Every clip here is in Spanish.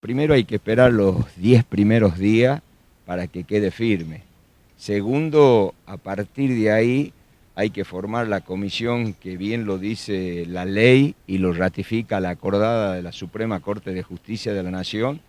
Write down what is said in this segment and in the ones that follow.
Primero hay que esperar los 10 primeros días para que quede firme. Segundo, a partir de ahí hay que formar la comisión que bien lo dice la ley y lo ratifica la acordada de la Suprema Corte de Justicia de la Nación.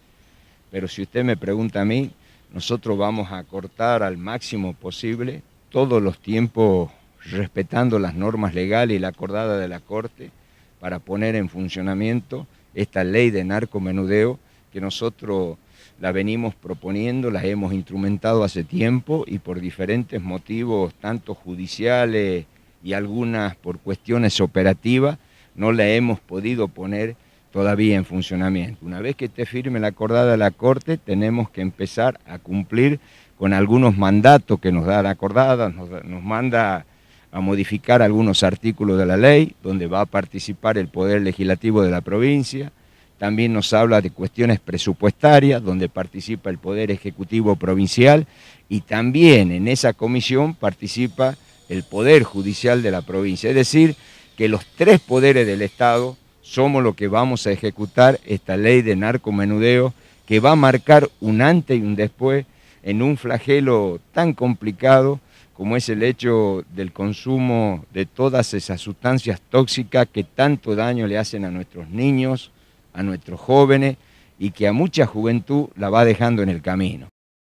Pero si usted me pregunta a mí, nosotros vamos a acortar al máximo posible todos los tiempos respetando las normas legales y la acordada de la Corte para poner en funcionamiento esta ley de narcomenudeo que nosotros la venimos proponiendo, las hemos instrumentado hace tiempo y por diferentes motivos, tanto judiciales y algunas por cuestiones operativas, no la hemos podido poner todavía en funcionamiento. Una vez que esté firme la acordada de la Corte, tenemos que empezar a cumplir con algunos mandatos que nos da la acordada, nos, nos manda a modificar algunos artículos de la ley, donde va a participar el Poder Legislativo de la provincia, también nos habla de cuestiones presupuestarias, donde participa el Poder Ejecutivo Provincial y también en esa comisión participa el Poder Judicial de la provincia. Es decir, que los tres poderes del Estado somos los que vamos a ejecutar esta ley de narcomenudeo que va a marcar un antes y un después en un flagelo tan complicado como es el hecho del consumo de todas esas sustancias tóxicas que tanto daño le hacen a nuestros niños, a nuestros jóvenes y que a mucha juventud la va dejando en el camino.